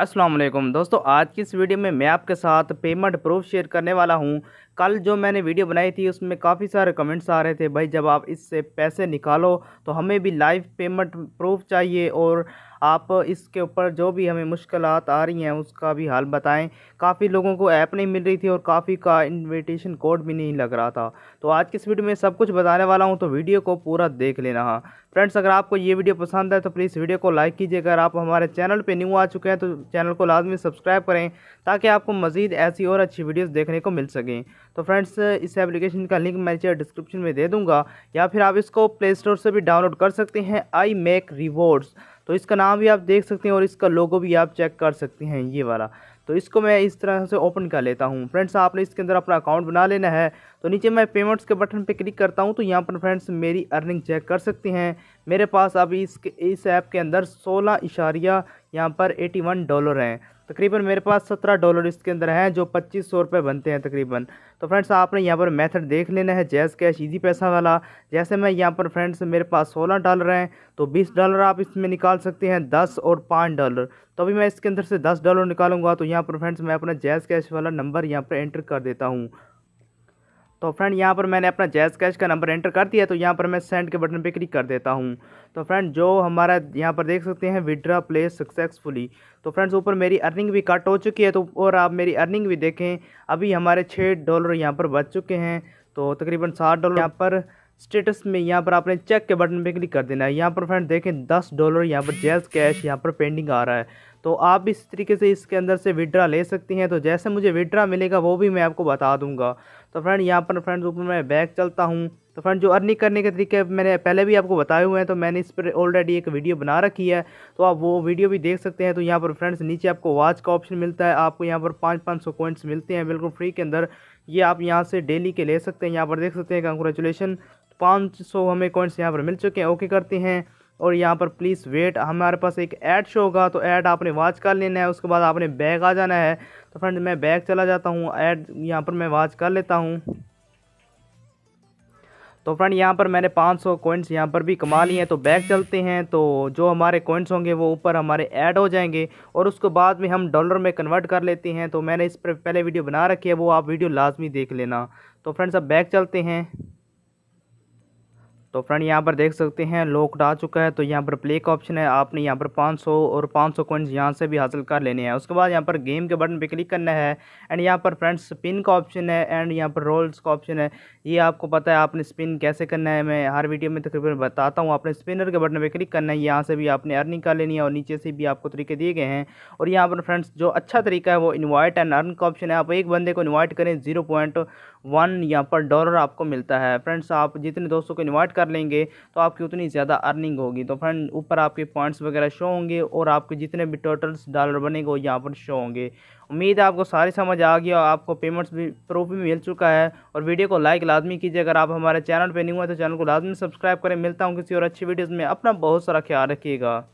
असलम दोस्तों आज की इस वीडियो में मैं आपके साथ पेमेंट प्रूफ शेयर करने वाला हूँ कल जो मैंने वीडियो बनाई थी उसमें काफ़ी सारे कमेंट्स आ रहे थे भाई जब आप इससे पैसे निकालो तो हमें भी लाइव पेमेंट प्रूफ चाहिए और आप इसके ऊपर जो भी हमें मुश्किल आ रही हैं उसका भी हाल बताएं काफ़ी लोगों को ऐप नहीं मिल रही थी और काफ़ी का इन्विटेशन कोड भी नहीं लग रहा था तो आज की इस वीडियो में सब कुछ बताने वाला हूं तो वीडियो को पूरा देख लेना हाँ, फ्रेंड्स अगर आपको ये वीडियो पसंद है तो प्लीज़ वीडियो को लाइक कीजिए अगर आप हमारे चैनल पर न्यू आ चुके हैं तो चैनल को लाजमी सब्सक्राइब करें ताकि आपको मज़ीद ऐसी और अच्छी वीडियोज़ देखने को मिल सकें तो फ्रेंड्स इस एप्लीकेशन का लिंक मैं डिस्क्रिप्शन में दे दूंगा या फिर आप इसको प्ले स्टोर से भी डाउनलोड कर सकते हैं आई मेक रिवॉर्ड्स तो इसका नाम भी आप देख सकते हैं और इसका लोगो भी आप चेक कर सकते हैं ये वाला तो इसको मैं इस तरह से ओपन कर लेता हूँ फ्रेंड्स आपने इसके अंदर अपना अकाउंट बना लेना है तो नीचे मैं पेमेंट्स के बटन पे क्लिक करता हूँ तो यहाँ पर फ्रेंड्स मेरी अर्निंग चेक कर सकते हैं मेरे पास अभी इस इस ऐप के अंदर सोलह इशारिया यहाँ पर एटी वन डॉलर हैं तकरीबन मेरे पास सत्रह डॉलर इसके अंदर हैं जो पच्चीस सौ रुपये बनते हैं तकरीबन तो फ्रेंड्स आपने यहाँ पर मेथड देख लेना है जैज़ कैश ईजी पैसा वाला जैसे मैं यहाँ पर फ्रेंड्स मेरे पास सोलह डॉलर हैं तो बीस डॉलर आप इसमें निकाल सकते हैं दस और पाँच डॉलर तो अभी मैं इसके अंदर से दस डॉलर निकालूंगा तो यहाँ पर फ्रेंड्स मैं अपना जैज़ कैश वाला नंबर यहाँ पर एंटर कर देता हूँ तो फ्रेंड यहाँ पर मैंने अपना जैज़ कैश का नंबर एंटर कर दिया तो यहाँ पर मैं सेंड के बटन पे क्लिक कर देता हूँ तो फ्रेंड जो हमारा यहाँ पर देख सकते हैं विड्रा प्ले सक्सेसफुली तो फ्रेंड्स ऊपर मेरी अर्निंग भी कट हो चुकी है तो और आप मेरी अर्निंग भी देखें अभी हमारे छः डॉलर यहाँ पर बच चुके हैं तो तकरीबन सात डॉलर यहाँ पर स्टेटस में यहाँ पर आपने चेक के बटन पे क्लिक कर देना है यहाँ पर फ्रेंड देखें दस डॉलर यहाँ पर जैज़ कैश यहाँ पर पेंडिंग आ रहा है तो आप इस तरीके से इसके अंदर से विड्रा ले सकती हैं तो जैसे मुझे विड्रा मिलेगा वो भी मैं आपको बता दूंगा तो फ्रेंड यहाँ पर फ्रेंड्स ऊपर मैं बैग चलता हूँ तो फ्रेंड जो अर्निंग करने के तरीके मैंने पहले भी आपको बताए हुए हैं तो मैंने इस पर ऑलरेडी एक वीडियो बना रखी है तो आप वो वीडियो भी देख सकते हैं तो यहाँ पर फ्रेंड्स नीचे आपको वॉच का ऑप्शन मिलता है आपको यहाँ पर पाँच पाँच सौ पॉइंट्स मिलते हैं बिल्कुल फ्री के अंदर ये आप यहाँ से डेली के ले सकते हैं यहाँ पर देख सकते हैं कंग्रेचुलेसन पाँच सौ हमें कॉइंट्स यहाँ पर मिल चुके हैं ओके करते हैं और यहाँ पर प्लीज़ वेट हमारे पास एक ऐड शो होगा तो ऐड आपने वाच कर लेना है उसके बाद आपने बैग आ जाना है तो फ्रेंड मैं बैग चला जाता हूँ ऐड यहाँ पर मैं वाच कर लेता हूँ तो फ्रेंड यहाँ पर मैंने 500 सौ कोइंस यहाँ पर भी कमा लिए हैं तो बैग चलते हैं तो जो हमारे कोइंट्स होंगे वो ऊपर हमारे ऐड हो जाएंगे और उसको बाद में हम डॉलर में कन्वर्ट कर लेते हैं तो मैंने इस पर पहले वीडियो बना रखी है वो आप वीडियो लाजमी देख लेना तो फ्रेंड्स अब बैग चलते हैं तो फ्रेंड यहाँ पर देख सकते हैं लॉकड आ चुका है तो यहाँ पर प्ले का ऑप्शन है आपने यहाँ पर 500 और 500 सौ कॉइन्स यहाँ से भी हासिल कर लेने हैं उसके बाद यहाँ पर गेम के बटन पे क्लिक करना है एंड यहाँ पर फ्रेंड्स स्पिन का ऑप्शन है एंड यहाँ पर रोल्स का ऑप्शन है ये आपको पता है आपने स्पिन कैसे करना है मैं हर वीडियो में तकरीबन बताता हूँ आपने स्पिनर के बटन पर क्लिक करना है यहाँ से भी आपने अर्निंग कर लेनी है और नीचे से भी आपको तरीके दिए गए हैं और यहाँ पर फ्रेंड्स जो अच्छा तरीका है वो इन्वाइट एंड अर्न का ऑप्शन है आप एक बंदे को इन्वाइट करें जीरो पॉइंट वन यहाँ पर डॉलर आपको मिलता है फ्रेंड्स आप जितने दोस्तों को इन्वाइट कर कर लेंगे तो आपकी उतनी ज़्यादा अर्निंग होगी तो फ्रेंड ऊपर आपके पॉइंट्स वगैरह शो होंगे और आपके जितने भी टोटल्स डॉलर बनेंगे वो यहाँ पर शो होंगे उम्मीद है आपको सारी समझ आ गया और आपको पेमेंट्स भी प्रूफ भी मिल चुका है और वीडियो को लाइक लाजमी कीजिए अगर आप हमारे चैनल पर नहीं हुए तो चैनल को लाजमी सब्सक्राइब करें मिलता हूँ किसी और अच्छी वीडियोज़ में अपना बहुत सारा ख्याल रखिएगा